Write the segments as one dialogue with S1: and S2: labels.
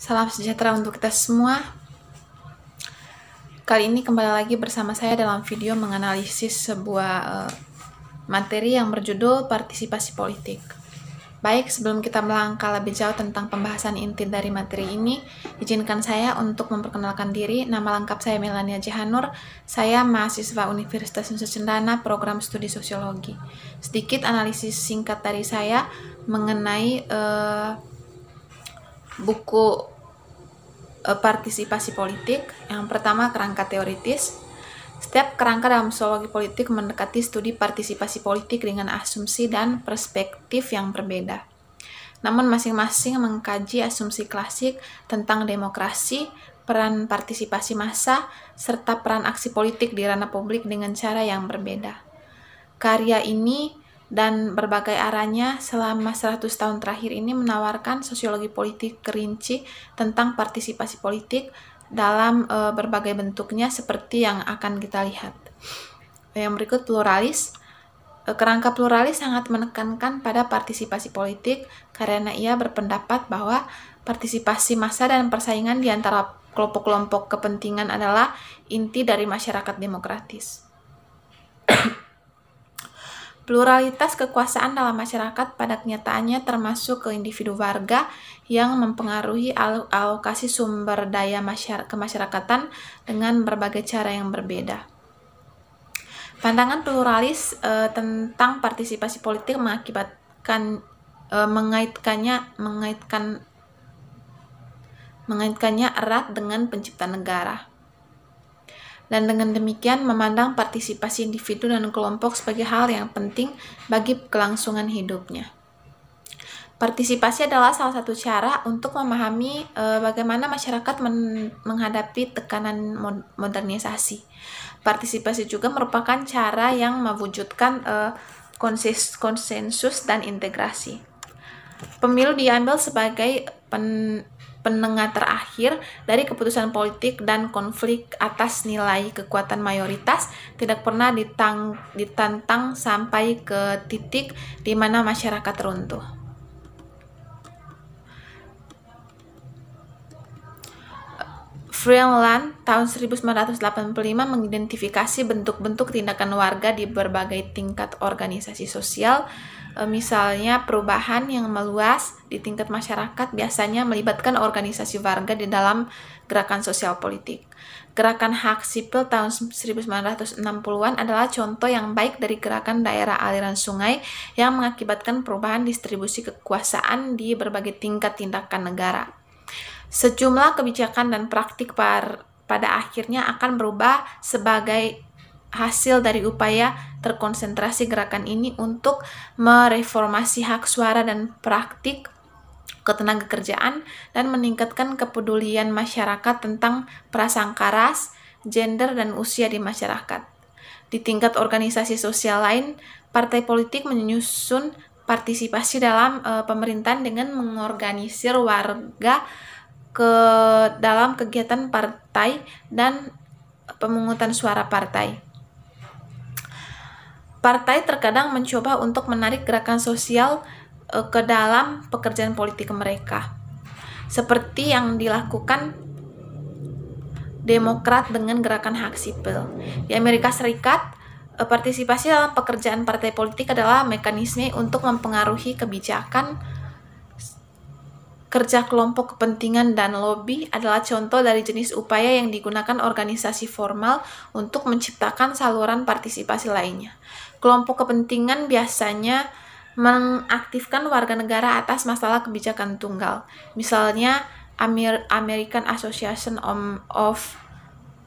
S1: Salam sejahtera untuk kita semua. Kali ini kembali lagi bersama saya dalam video menganalisis sebuah eh, materi yang berjudul partisipasi politik. Baik, sebelum kita melangkah lebih jauh tentang pembahasan inti dari materi ini, izinkan saya untuk memperkenalkan diri. Nama lengkap saya Melania Jihanur. Saya mahasiswa Universitas Nusa Cendana, program studi sosiologi. Sedikit analisis singkat dari saya mengenai uh, buku Eh, partisipasi politik. Yang pertama, kerangka teoritis. Setiap kerangka dalam sosiologi politik mendekati studi partisipasi politik dengan asumsi dan perspektif yang berbeda. Namun masing-masing mengkaji asumsi klasik tentang demokrasi, peran partisipasi massa, serta peran aksi politik di ranah publik dengan cara yang berbeda. Karya ini dan berbagai arahnya selama 100 tahun terakhir ini menawarkan sosiologi politik kerinci tentang partisipasi politik dalam e, berbagai bentuknya seperti yang akan kita lihat. Yang berikut pluralis. E, kerangka pluralis sangat menekankan pada partisipasi politik karena ia berpendapat bahwa partisipasi massa dan persaingan di antara kelompok-kelompok kepentingan adalah inti dari masyarakat demokratis. Pluralitas kekuasaan dalam masyarakat pada kenyataannya termasuk ke individu warga yang mempengaruhi alokasi sumber daya masyarakat, kemasyarakatan dengan berbagai cara yang berbeda. Pandangan pluralis e, tentang partisipasi politik mengakibatkan e, mengaitkannya mengaitkan mengaitkannya erat dengan pencipta negara dan dengan demikian memandang partisipasi individu dan kelompok sebagai hal yang penting bagi kelangsungan hidupnya. Partisipasi adalah salah satu cara untuk memahami e, bagaimana masyarakat men menghadapi tekanan mod modernisasi. Partisipasi juga merupakan cara yang mewujudkan e, konsis konsensus dan integrasi. Pemilu diambil sebagai pen penengah terakhir dari keputusan politik dan konflik atas nilai kekuatan mayoritas tidak pernah ditang, ditantang sampai ke titik di mana masyarakat runtuh. Freeland tahun 1985 mengidentifikasi bentuk-bentuk tindakan warga di berbagai tingkat organisasi sosial Eh, misalnya perubahan yang meluas di tingkat masyarakat biasanya melibatkan organisasi warga di dalam gerakan sosial politik. Gerakan hak sipil tahun 1960-an adalah contoh yang baik dari gerakan daerah aliran sungai yang mengakibatkan perubahan distribusi kekuasaan di berbagai tingkat tindakan negara. Sejumlah kebijakan dan praktik par pada akhirnya akan berubah sebagai hasil dari upaya terkonsentrasi gerakan ini untuk mereformasi hak suara dan praktik ketenaga kerjaan dan meningkatkan kepedulian masyarakat tentang prasangka ras, gender, dan usia di masyarakat. Di tingkat organisasi sosial lain, partai politik menyusun partisipasi dalam e, pemerintahan dengan mengorganisir warga ke dalam kegiatan partai dan pemungutan suara partai. Partai terkadang mencoba untuk menarik gerakan sosial uh, ke dalam pekerjaan politik mereka. Seperti yang dilakukan Demokrat dengan gerakan hak sipil. Di Amerika Serikat, uh, partisipasi dalam pekerjaan partai politik adalah mekanisme untuk mempengaruhi kebijakan kerja kelompok kepentingan dan lobby adalah contoh dari jenis upaya yang digunakan organisasi formal untuk menciptakan saluran partisipasi lainnya. Kelompok kepentingan biasanya mengaktifkan warga negara atas masalah kebijakan tunggal. Misalnya Amer American Association of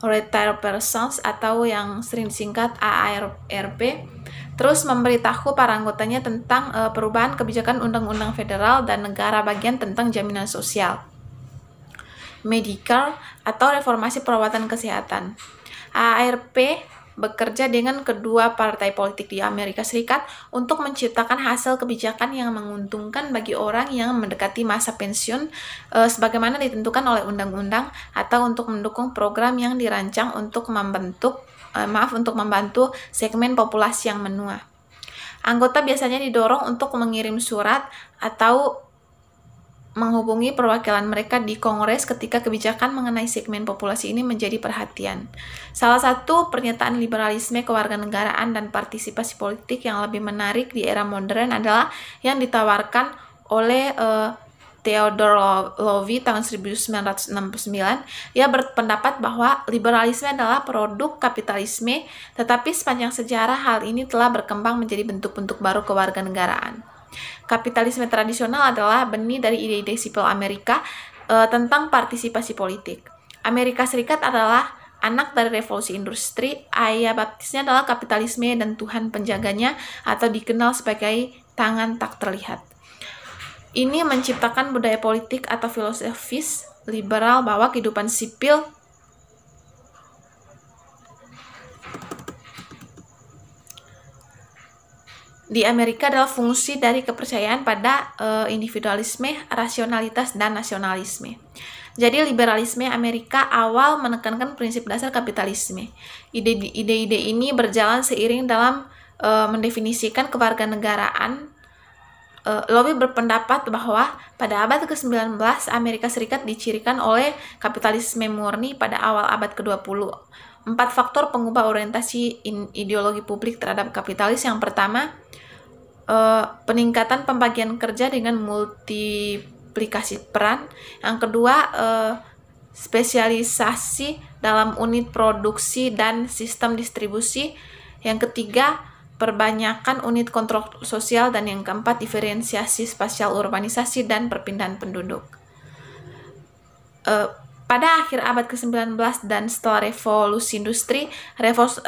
S1: Retired Persons atau yang sering singkat AARP terus memberitahu para anggotanya tentang uh, perubahan kebijakan undang-undang federal dan negara bagian tentang jaminan sosial. medical atau reformasi perawatan kesehatan. AARP bekerja dengan kedua partai politik di Amerika Serikat untuk menciptakan hasil kebijakan yang menguntungkan bagi orang yang mendekati masa pensiun e, sebagaimana ditentukan oleh undang-undang atau untuk mendukung program yang dirancang untuk membentuk e, maaf untuk membantu segmen populasi yang menua. Anggota biasanya didorong untuk mengirim surat atau menghubungi perwakilan mereka di Kongres ketika kebijakan mengenai segmen populasi ini menjadi perhatian. Salah satu pernyataan liberalisme kewarganegaraan dan partisipasi politik yang lebih menarik di era modern adalah yang ditawarkan oleh uh, Theodore Lovie tahun 1969, ia berpendapat bahwa liberalisme adalah produk kapitalisme, tetapi sepanjang sejarah hal ini telah berkembang menjadi bentuk-bentuk baru kewarganegaraan. Kapitalisme tradisional adalah benih dari ide-ide sipil Amerika e, tentang partisipasi politik. Amerika Serikat adalah anak dari revolusi industri, ayah baptisnya adalah kapitalisme dan Tuhan penjaganya atau dikenal sebagai tangan tak terlihat. Ini menciptakan budaya politik atau filosofis liberal bahwa kehidupan sipil di Amerika adalah fungsi dari kepercayaan pada uh, individualisme, rasionalitas, dan nasionalisme. Jadi liberalisme Amerika awal menekankan prinsip dasar kapitalisme. Ide-ide ini berjalan seiring dalam uh, mendefinisikan kewarganegaraan. Uh, eh, Lobby berpendapat bahwa pada abad ke-19 Amerika Serikat dicirikan oleh kapitalisme murni pada awal abad ke-20. Empat faktor pengubah orientasi ideologi publik terhadap kapitalis. Yang pertama, uh, peningkatan pembagian kerja dengan multiplikasi peran. Yang kedua, uh, spesialisasi dalam unit produksi dan sistem distribusi. Yang ketiga, perbanyakan unit kontrol sosial dan yang keempat diferensiasi spasial urbanisasi dan perpindahan penduduk. Uh, pada akhir abad ke-19 dan setelah revolusi industri,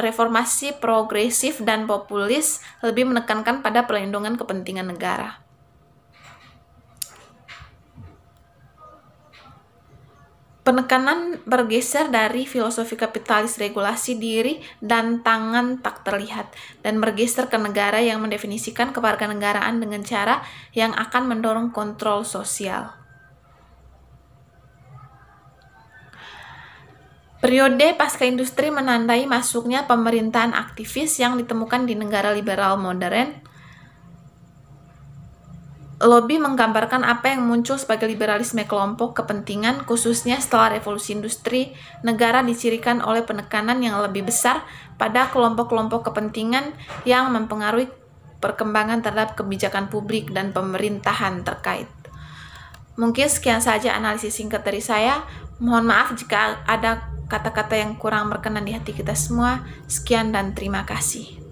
S1: reformasi progresif dan populis lebih menekankan pada perlindungan kepentingan negara. Penekanan bergeser dari filosofi kapitalis regulasi diri dan tangan tak terlihat dan bergeser ke negara yang mendefinisikan kewarganegaraan dengan cara yang akan mendorong kontrol sosial. Periode pasca industri menandai masuknya pemerintahan aktivis yang ditemukan di negara liberal modern. Lobby menggambarkan apa yang muncul sebagai liberalisme kelompok kepentingan, khususnya setelah revolusi industri, negara dicirikan oleh penekanan yang lebih besar pada kelompok-kelompok kepentingan yang mempengaruhi perkembangan terhadap kebijakan publik dan pemerintahan terkait. Mungkin sekian saja analisis singkat dari saya. Mohon maaf jika ada kata-kata yang kurang berkenan di hati kita semua. Sekian dan terima kasih.